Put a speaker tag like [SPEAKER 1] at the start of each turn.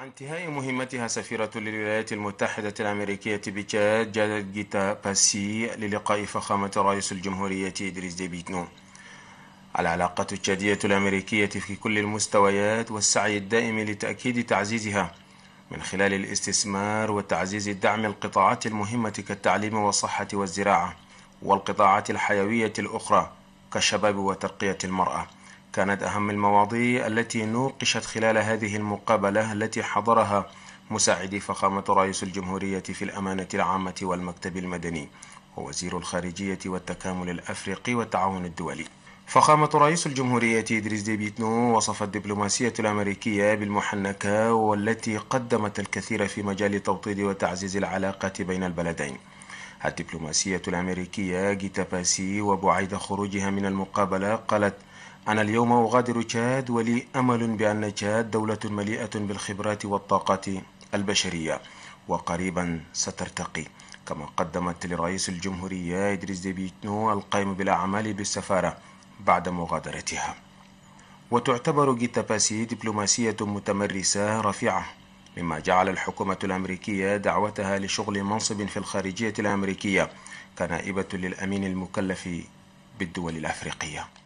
[SPEAKER 1] مع انتهاء مهمتها سفيرة للولايات المتحدة الأمريكية بتشاد جادت جيتا باسي للقاء فخامة رئيس الجمهورية إدريس ديبيتنو العلاقة التشادية الأمريكية في كل المستويات والسعي الدائم لتأكيد تعزيزها من خلال الاستثمار وتعزيز الدعم القطاعات المهمة كالتعليم والصحة والزراعة والقطاعات الحيوية الأخرى كالشباب وترقية المرأة كانت أهم المواضيع التي نوقشت خلال هذه المقابلة التي حضرها مساعدي فخامة رئيس الجمهورية في الأمانة العامة والمكتب المدني ووزير الخارجية والتكامل الأفريقي والتعاون الدولي فخامة رئيس الجمهورية إدريس ديبيتنو وصف الدبلوماسية الأمريكية بالمحنكة والتي قدمت الكثير في مجال توطيد وتعزيز العلاقة بين البلدين الدبلوماسية الأمريكية جيتا باسي وبعيد خروجها من المقابلة قالت أنا اليوم أغادر تشاد ولي أمل بأن تشاد دولة مليئة بالخبرات والطاقات البشرية وقريبا سترتقي كما قدمت لرئيس الجمهورية إدريس ديبيتنو القائم بالأعمال بالسفارة بعد مغادرتها وتعتبر جيتا باسي دبلوماسية متمرسة رفيعة مما جعل الحكومة الأمريكية دعوتها لشغل منصب في الخارجية الأمريكية كنائبة للأمين المكلف بالدول الأفريقية